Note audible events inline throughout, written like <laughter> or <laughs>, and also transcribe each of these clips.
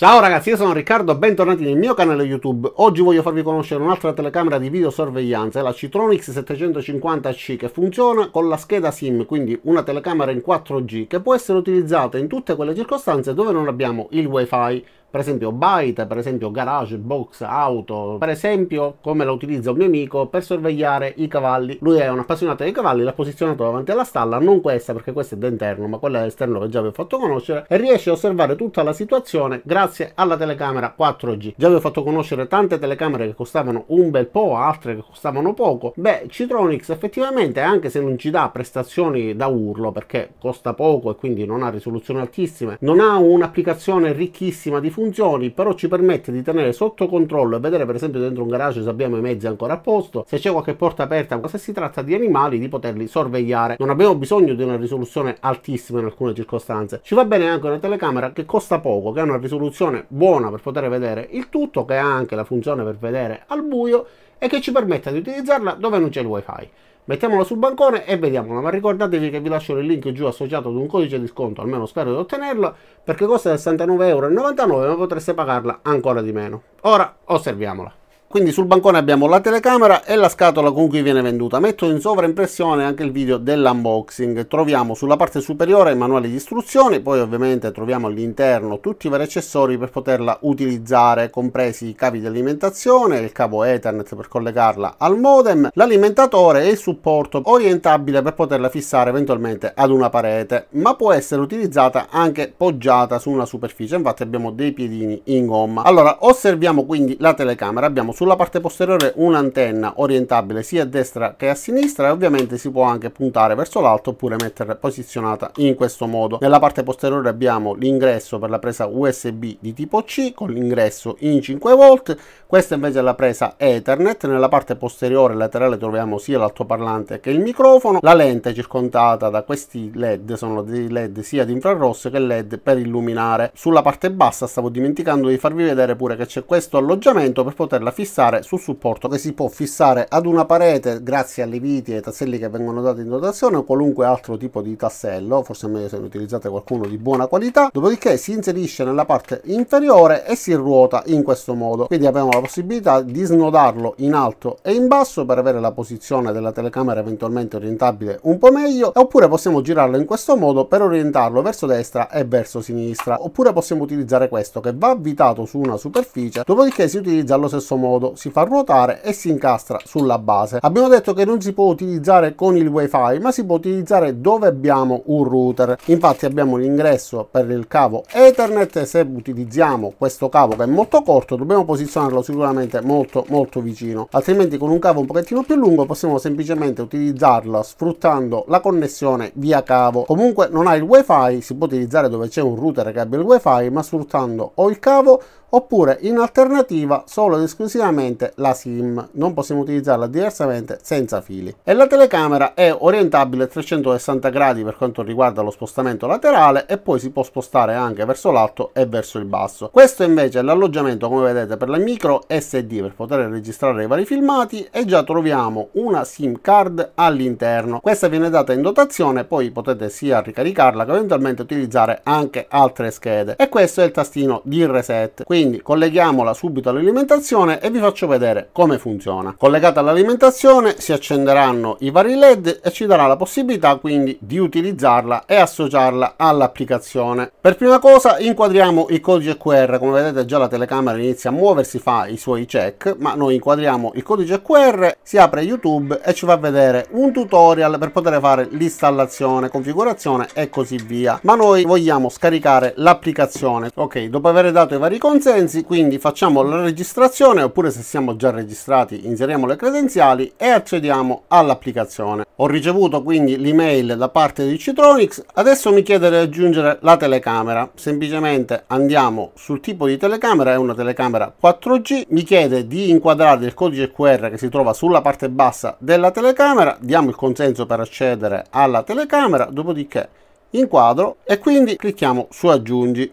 Ciao ragazzi, io sono Riccardo, bentornati nel mio canale YouTube. Oggi voglio farvi conoscere un'altra telecamera di videosorveglianza, è la Citronix 750C che funziona con la scheda SIM, quindi una telecamera in 4G che può essere utilizzata in tutte quelle circostanze dove non abbiamo il WiFi per esempio byte, per esempio garage, box, auto, per esempio come la utilizza un mio amico per sorvegliare i cavalli. Lui è un appassionato dei cavalli, l'ha posizionato davanti alla stalla, non questa perché questa è da interno, ma quella esterno che già vi ho fatto conoscere e riesce a osservare tutta la situazione grazie alla telecamera 4G. Già vi ho fatto conoscere tante telecamere che costavano un bel po', altre che costavano poco. Beh, Citronix effettivamente anche se non ci dà prestazioni da urlo perché costa poco e quindi non ha risoluzioni altissime, non ha un'applicazione ricchissima di funzioni funzioni, però ci permette di tenere sotto controllo e vedere per esempio dentro un garage se abbiamo i mezzi ancora a posto, se c'è qualche porta aperta, o se si tratta di animali di poterli sorvegliare. Non abbiamo bisogno di una risoluzione altissima in alcune circostanze. Ci va bene anche una telecamera che costa poco, che ha una risoluzione buona per poter vedere il tutto, che ha anche la funzione per vedere al buio e che ci permette di utilizzarla dove non c'è il wifi. Mettiamola sul bancone e vediamola, ma ricordatevi che vi lascio il link giù associato ad un codice di sconto, almeno spero di ottenerlo, perché costa 69,99€, ma potreste pagarla ancora di meno. Ora osserviamola. Quindi sul bancone abbiamo la telecamera e la scatola con cui viene venduta. Metto in sovraimpressione anche il video dell'unboxing. Troviamo sulla parte superiore il manuale di istruzioni, poi ovviamente troviamo all'interno tutti i vari accessori per poterla utilizzare, compresi i cavi di alimentazione, il cavo Ethernet per collegarla al modem, l'alimentatore e il supporto orientabile per poterla fissare eventualmente ad una parete, ma può essere utilizzata anche poggiata su una superficie. Infatti abbiamo dei piedini in gomma. Allora, osserviamo quindi la telecamera. Abbiamo sulla parte posteriore un'antenna orientabile sia a destra che a sinistra e ovviamente si può anche puntare verso l'alto oppure metterla posizionata in questo modo. Nella parte posteriore abbiamo l'ingresso per la presa USB di tipo C con l'ingresso in 5 volt, questa invece è la presa Ethernet, nella parte posteriore laterale troviamo sia l'altoparlante che il microfono, la lente è circondata da questi led, sono dei led sia di infrarosso che led per illuminare. Sulla parte bassa stavo dimenticando di farvi vedere pure che c'è questo alloggiamento per poterla fissare fissare sul supporto che si può fissare ad una parete grazie alle viti e ai tasselli che vengono dati in dotazione o qualunque altro tipo di tassello, forse è meglio se ne utilizzate qualcuno di buona qualità, dopodiché si inserisce nella parte inferiore e si ruota in questo modo. Quindi abbiamo la possibilità di snodarlo in alto e in basso per avere la posizione della telecamera eventualmente orientabile un po' meglio, oppure possiamo girarlo in questo modo per orientarlo verso destra e verso sinistra, oppure possiamo utilizzare questo che va avvitato su una superficie, dopodiché si utilizza allo stesso modo modo si fa ruotare e si incastra sulla base. Abbiamo detto che non si può utilizzare con il wifi ma si può utilizzare dove abbiamo un router. Infatti abbiamo l'ingresso per il cavo ethernet e se utilizziamo questo cavo che è molto corto dobbiamo posizionarlo sicuramente molto molto vicino altrimenti con un cavo un pochettino più lungo possiamo semplicemente utilizzarlo sfruttando la connessione via cavo. Comunque non ha il wifi si può utilizzare dove c'è un router che abbia il wifi ma sfruttando o il cavo oppure in alternativa solo ed esclusivamente esclusivamente la SIM, non possiamo utilizzarla diversamente senza fili. E la telecamera è orientabile 360 gradi per quanto riguarda lo spostamento laterale e poi si può spostare anche verso l'alto e verso il basso. Questo invece è l'alloggiamento come vedete per la micro SD per poter registrare i vari filmati e già troviamo una SIM card all'interno. Questa viene data in dotazione, poi potete sia ricaricarla che eventualmente utilizzare anche altre schede. E questo è il tastino di reset. Quindi colleghiamola subito all'alimentazione e vi vi faccio vedere come funziona. Collegata all'alimentazione si accenderanno i vari led e ci darà la possibilità quindi di utilizzarla e associarla all'applicazione. Per prima cosa inquadriamo il codice QR, come vedete già la telecamera inizia a muoversi, fa i suoi check, ma noi inquadriamo il codice QR, si apre YouTube e ci fa vedere un tutorial per poter fare l'installazione, configurazione e così via. Ma noi vogliamo scaricare l'applicazione. Ok, dopo aver dato i vari consensi, quindi facciamo la registrazione oppure oppure se siamo già registrati inseriamo le credenziali e accediamo all'applicazione. Ho ricevuto quindi l'email da parte di Citronics, adesso mi chiede di aggiungere la telecamera, semplicemente andiamo sul tipo di telecamera, è una telecamera 4G, mi chiede di inquadrare il codice QR che si trova sulla parte bassa della telecamera, diamo il consenso per accedere alla telecamera, dopodiché inquadro e quindi clicchiamo su aggiungi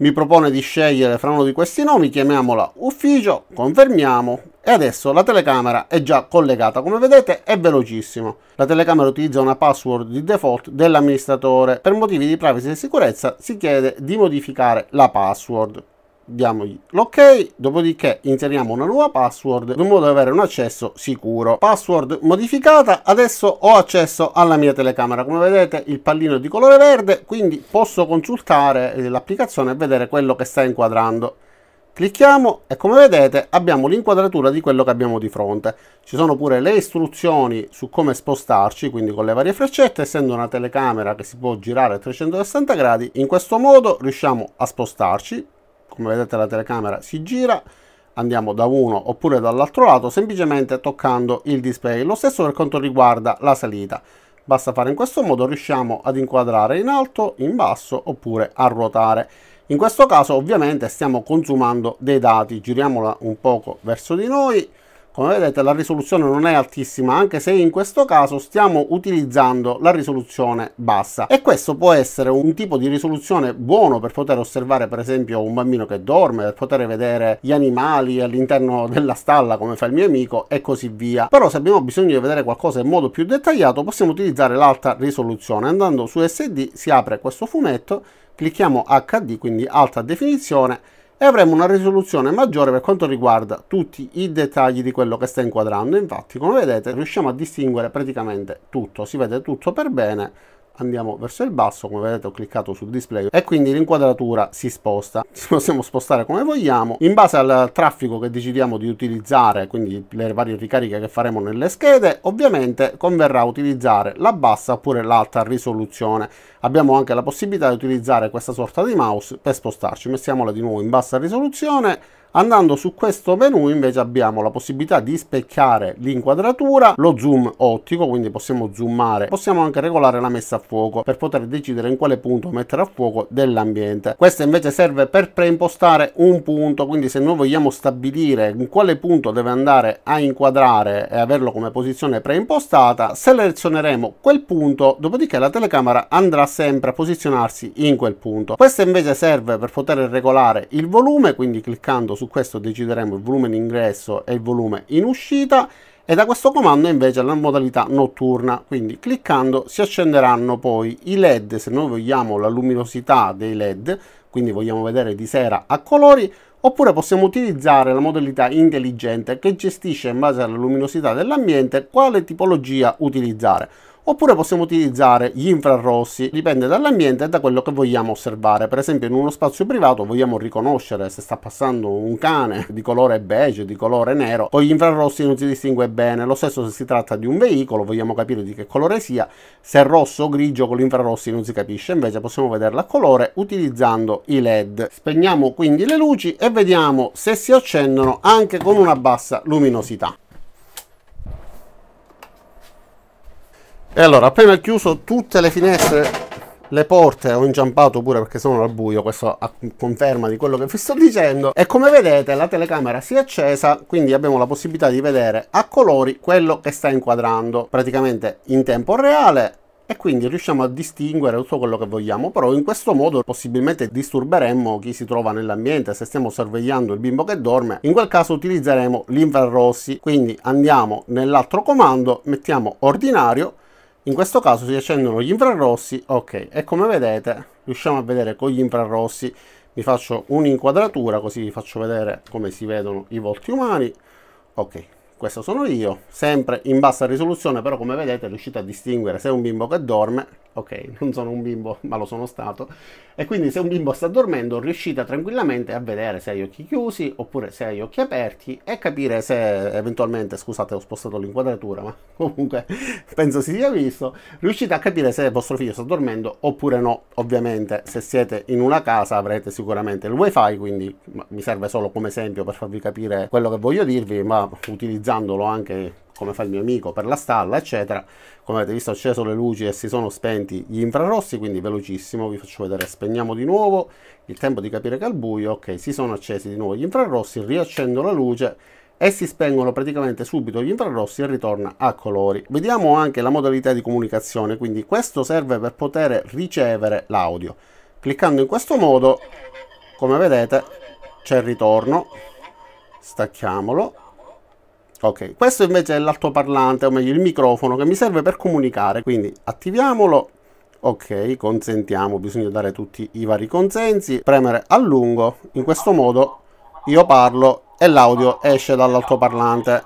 mi propone di scegliere fra uno di questi nomi, chiamiamola ufficio, confermiamo e adesso la telecamera è già collegata, come vedete è velocissimo. La telecamera utilizza una password di default dell'amministratore, per motivi di privacy e sicurezza si chiede di modificare la password diamo l'ok, dopodiché inseriamo una nuova password in modo da avere un accesso sicuro. Password modificata, adesso ho accesso alla mia telecamera, come vedete il pallino è di colore verde, quindi posso consultare eh, l'applicazione e vedere quello che sta inquadrando. Clicchiamo e come vedete abbiamo l'inquadratura di quello che abbiamo di fronte. Ci sono pure le istruzioni su come spostarci, quindi con le varie freccette, essendo una telecamera che si può girare a 360 gradi, in questo modo riusciamo a spostarci come vedete la telecamera si gira andiamo da uno oppure dall'altro lato semplicemente toccando il display lo stesso per quanto riguarda la salita basta fare in questo modo riusciamo ad inquadrare in alto in basso oppure a ruotare in questo caso ovviamente stiamo consumando dei dati giriamola un poco verso di noi come vedete la risoluzione non è altissima anche se in questo caso stiamo utilizzando la risoluzione bassa e questo può essere un tipo di risoluzione buono per poter osservare per esempio un bambino che dorme per poter vedere gli animali all'interno della stalla come fa il mio amico e così via però se abbiamo bisogno di vedere qualcosa in modo più dettagliato possiamo utilizzare l'alta risoluzione andando su SD si apre questo fumetto clicchiamo HD quindi alta definizione e avremo una risoluzione maggiore per quanto riguarda tutti i dettagli di quello che sta inquadrando infatti come vedete riusciamo a distinguere praticamente tutto si vede tutto per bene andiamo verso il basso come vedete ho cliccato sul display e quindi l'inquadratura si sposta <laughs> ci possiamo spostare come vogliamo in base al traffico che decidiamo di utilizzare quindi le varie ricariche che faremo nelle schede ovviamente converrà utilizzare la bassa oppure l'alta risoluzione abbiamo anche la possibilità di utilizzare questa sorta di mouse per spostarci mettiamola di nuovo in bassa risoluzione Andando su questo menu invece abbiamo la possibilità di specchiare l'inquadratura, lo zoom ottico, quindi possiamo zoomare, possiamo anche regolare la messa a fuoco per poter decidere in quale punto mettere a fuoco dell'ambiente. Questo invece serve per preimpostare un punto, quindi se noi vogliamo stabilire in quale punto deve andare a inquadrare e averlo come posizione preimpostata, selezioneremo quel punto, dopodiché la telecamera andrà sempre a posizionarsi in quel punto. Questo invece serve per poter regolare il volume, quindi cliccando su questo decideremo il volume d'ingresso e il volume in uscita e da questo comando invece la modalità notturna quindi cliccando si accenderanno poi i led se noi vogliamo la luminosità dei led quindi vogliamo vedere di sera a colori oppure possiamo utilizzare la modalità intelligente che gestisce in base alla luminosità dell'ambiente quale tipologia utilizzare oppure possiamo utilizzare gli infrarossi, dipende dall'ambiente e da quello che vogliamo osservare. Per esempio in uno spazio privato vogliamo riconoscere se sta passando un cane di colore beige, di colore nero, con gli infrarossi non si distingue bene, lo stesso se si tratta di un veicolo, vogliamo capire di che colore sia, se è rosso o grigio con gli infrarossi non si capisce, invece possiamo vederla a colore utilizzando i led. Spegniamo quindi le luci e vediamo se si accendono anche con una bassa luminosità. E allora, appena chiuso tutte le finestre, le porte, ho inciampato pure perché sono al buio, questo a conferma di quello che vi sto dicendo. E come vedete la telecamera si è accesa, quindi abbiamo la possibilità di vedere a colori quello che sta inquadrando, praticamente in tempo reale e quindi riusciamo a distinguere tutto quello che vogliamo però in questo modo possibilmente disturberemmo chi si trova nell'ambiente se stiamo sorvegliando il bimbo che dorme in quel caso utilizzeremo l'infrarossi quindi andiamo nell'altro comando mettiamo ordinario in questo caso si accendono gli infrarossi, ok, e come vedete riusciamo a vedere con gli infrarossi, vi faccio un'inquadratura così vi faccio vedere come si vedono i volti umani, ok, questo sono io, sempre in bassa risoluzione, però come vedete riuscite a distinguere se è un bimbo che dorme, ok, <laughs> non sono un bimbo, ma lo sono stato, e quindi se un bimbo sta dormendo riuscite tranquillamente a vedere se ha gli occhi chiusi oppure se ha gli occhi aperti e capire se eventualmente, scusate ho spostato l'inquadratura, ma <laughs> comunque penso si sia visto, riuscite a capire se il vostro figlio sta dormendo oppure no, ovviamente se siete in una casa avrete sicuramente il wifi, quindi mi serve solo come esempio per farvi capire quello che voglio dirvi, ma utilizzate utilizzandolo anche come fa il mio amico per la stalla eccetera come avete visto ho acceso le luci e si sono spenti gli infrarossi quindi velocissimo vi faccio vedere spegniamo di nuovo il tempo di capire che al buio ok si sono accesi di nuovo gli infrarossi riaccendo la luce e si spengono praticamente subito gli infrarossi e ritorna a colori. Vediamo anche la modalità di comunicazione, quindi questo serve per poter ricevere l'audio. Cliccando in questo modo, come vedete, c'è il ritorno, stacchiamolo, Ok, questo invece è l'altoparlante, o meglio il microfono che mi serve per comunicare, quindi attiviamolo. Ok, consentiamo, bisogna dare tutti i vari consensi, premere a lungo, in questo modo io parlo e l'audio esce dall'altoparlante.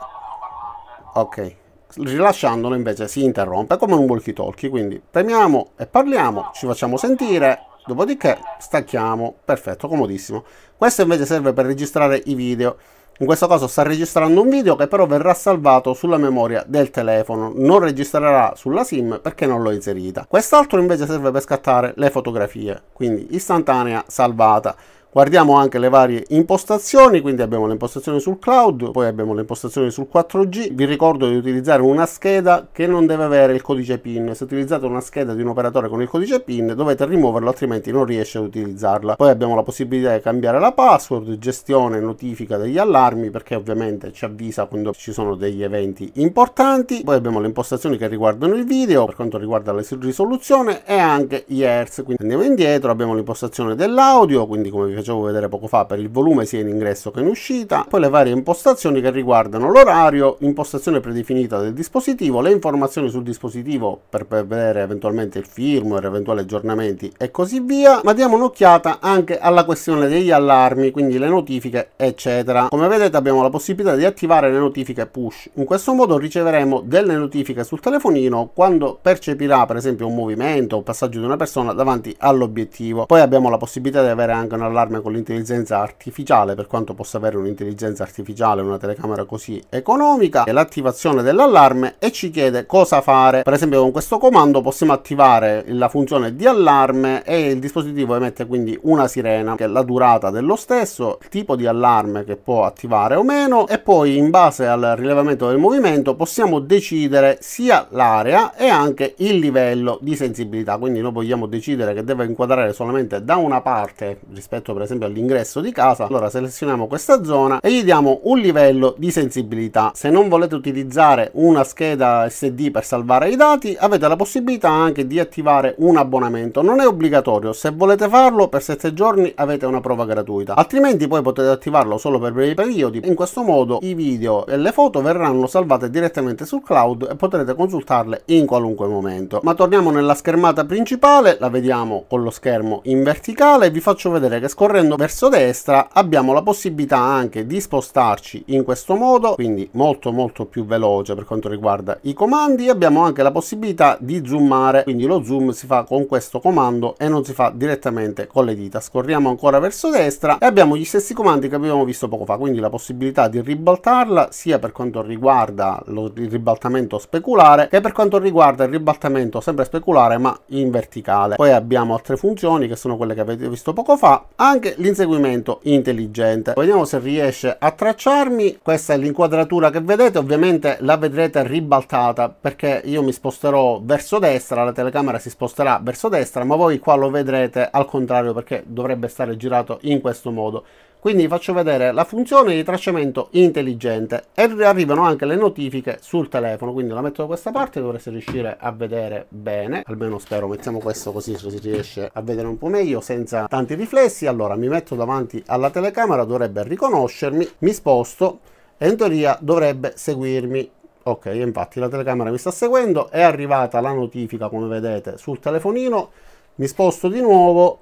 Ok, rilasciandolo invece si interrompe come un walkie talkie, quindi premiamo e parliamo, ci facciamo sentire Dopodiché stacchiamo, perfetto, comodissimo. Questo invece serve per registrare i video. In questo caso sta registrando un video che però verrà salvato sulla memoria del telefono, non registrerà sulla SIM perché non l'ho inserita. Quest'altro invece serve per scattare le fotografie, quindi istantanea salvata. Guardiamo anche le varie impostazioni, quindi abbiamo le impostazioni sul cloud, poi abbiamo le impostazioni sul 4G. Vi ricordo di utilizzare una scheda che non deve avere il codice PIN. Se utilizzate una scheda di un operatore con il codice PIN dovete rimuoverlo altrimenti non riesce ad utilizzarla. Poi abbiamo la possibilità di cambiare la password, gestione, e notifica degli allarmi perché ovviamente ci avvisa quando ci sono degli eventi importanti. Poi abbiamo le impostazioni che riguardano il video per quanto riguarda la risoluzione e anche gli hertz. Quindi andiamo indietro, abbiamo l'impostazione dell'audio, quindi come vi facevo vedere poco fa per il volume sia in ingresso che in uscita, poi le varie impostazioni che riguardano l'orario, impostazione predefinita del dispositivo, le informazioni sul dispositivo per vedere eventualmente il firmware, eventuali aggiornamenti e così via, ma diamo un'occhiata anche alla questione degli allarmi, quindi le notifiche eccetera. Come vedete abbiamo la possibilità di attivare le notifiche push, in questo modo riceveremo delle notifiche sul telefonino quando percepirà per esempio un movimento o passaggio di una persona davanti all'obiettivo. Poi abbiamo la possibilità di avere anche un allarme interna con l'intelligenza artificiale per quanto possa avere un'intelligenza artificiale una telecamera così economica e l'attivazione dell'allarme e ci chiede cosa fare per esempio con questo comando possiamo attivare la funzione di allarme e il dispositivo emette quindi una sirena che è la durata dello stesso il tipo di allarme che può attivare o meno e poi in base al rilevamento del movimento possiamo decidere sia l'area e anche il livello di sensibilità quindi noi vogliamo decidere che deve inquadrare solamente da una parte rispetto per esempio all'ingresso di casa allora selezioniamo questa zona e gli diamo un livello di sensibilità se non volete utilizzare una scheda sd per salvare i dati avete la possibilità anche di attivare un abbonamento non è obbligatorio se volete farlo per 7 giorni avete una prova gratuita altrimenti poi potete attivarlo solo per brevi periodi in questo modo i video e le foto verranno salvate direttamente sul cloud e potrete consultarle in qualunque momento ma torniamo nella schermata principale la vediamo con lo schermo in verticale vi faccio vedere che scompare correndo verso destra abbiamo la possibilità anche di spostarci in questo modo quindi molto molto più veloce per quanto riguarda i comandi abbiamo anche la possibilità di zoomare quindi lo zoom si fa con questo comando e non si fa direttamente con le dita scorriamo ancora verso destra e abbiamo gli stessi comandi che abbiamo visto poco fa quindi la possibilità di ribaltarla sia per quanto riguarda lo, il ribaltamento speculare che per quanto riguarda il ribaltamento sempre speculare ma in verticale poi abbiamo altre funzioni che sono quelle che avete visto poco fa anche anche l'inseguimento intelligente. Vediamo se riesce a tracciarmi. Questa è l'inquadratura che vedete, ovviamente la vedrete ribaltata perché io mi sposterò verso destra, la telecamera si sposterà verso destra, ma voi qua lo vedrete al contrario perché dovrebbe stare girato in questo modo. Quindi vi faccio vedere la funzione di tracciamento intelligente e arrivano anche le notifiche sul telefono. Quindi la metto da questa parte, dovreste riuscire a vedere bene, almeno spero, mettiamo questo così si riesce a vedere un po' meglio senza tanti riflessi. Allora mi metto davanti alla telecamera, dovrebbe riconoscermi, mi sposto e in teoria dovrebbe seguirmi ok infatti la telecamera mi sta seguendo è arrivata la notifica come vedete sul telefonino mi sposto di nuovo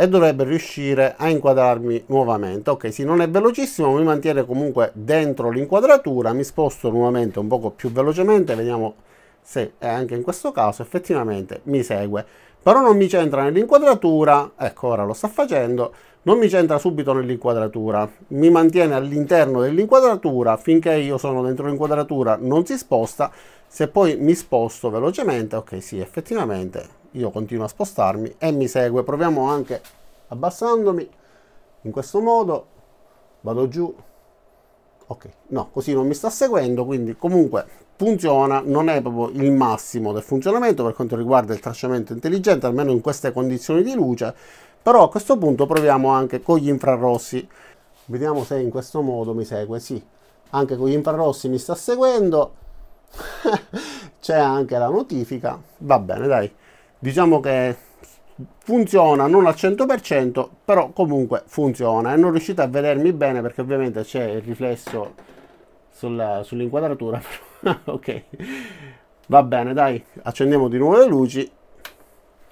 e dovrebbe riuscire a inquadrarmi nuovamente. Ok, sì, non è velocissimo, mi mantiene comunque dentro l'inquadratura, mi sposto nuovamente un poco più velocemente, vediamo se anche in questo caso effettivamente mi segue. Però non mi centra nell'inquadratura, ecco ora lo sta facendo, non mi centra subito nell'inquadratura, mi mantiene all'interno dell'inquadratura finché io sono dentro l'inquadratura non si sposta, se poi mi sposto velocemente, ok sì effettivamente io continuo a spostarmi e mi segue proviamo anche abbassandomi in questo modo vado giù ok no così non mi sta seguendo quindi comunque funziona non è proprio il massimo del funzionamento per quanto riguarda il tracciamento intelligente almeno in queste condizioni di luce però a questo punto proviamo anche con gli infrarossi vediamo se in questo modo mi segue sì anche con gli infrarossi mi sta seguendo <laughs> c'è anche la notifica va bene dai diciamo che funziona non al 100% però comunque funziona e non riuscite a vedermi bene perché ovviamente c'è il riflesso sull'inquadratura <laughs> ok va bene dai accendiamo di nuovo le luci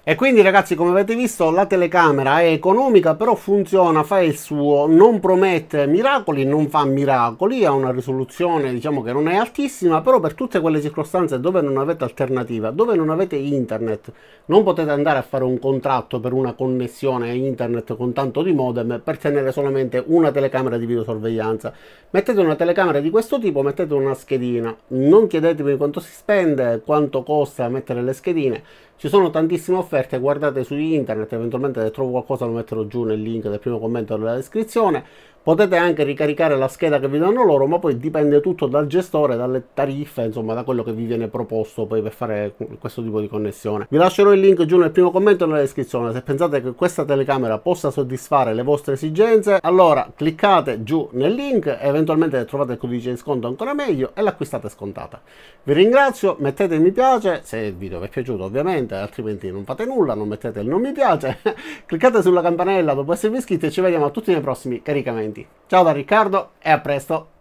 e quindi ragazzi come avete visto la telecamera è economica però funziona, fa il suo, non promette miracoli, non fa miracoli, ha una risoluzione diciamo che non è altissima però per tutte quelle circostanze dove non avete alternativa, dove non avete internet, non potete andare a fare un contratto per una connessione a internet con tanto di modem per tenere solamente una telecamera di videosorveglianza. Mettete una telecamera di questo tipo, mettete una schedina, non chiedetemi quanto si spende, quanto costa mettere le schedine ci sono tantissime offerte, guardate su internet, eventualmente se trovo qualcosa lo metterò giù nel link del primo commento della descrizione potete anche ricaricare la scheda che vi danno loro ma poi dipende tutto dal gestore dalle tariffe insomma da quello che vi viene proposto poi per fare questo tipo di connessione vi lascerò il link giù nel primo commento e nella descrizione se pensate che questa telecamera possa soddisfare le vostre esigenze allora cliccate giù nel link eventualmente trovate il codice di sconto ancora meglio e l'acquistate scontata vi ringrazio mettete mi piace se il video vi è piaciuto ovviamente altrimenti non fate nulla non mettete il non mi piace <laughs> cliccate sulla campanella dopo esservi iscritti e ci vediamo a tutti nei prossimi caricamenti Ciao da Riccardo e a presto!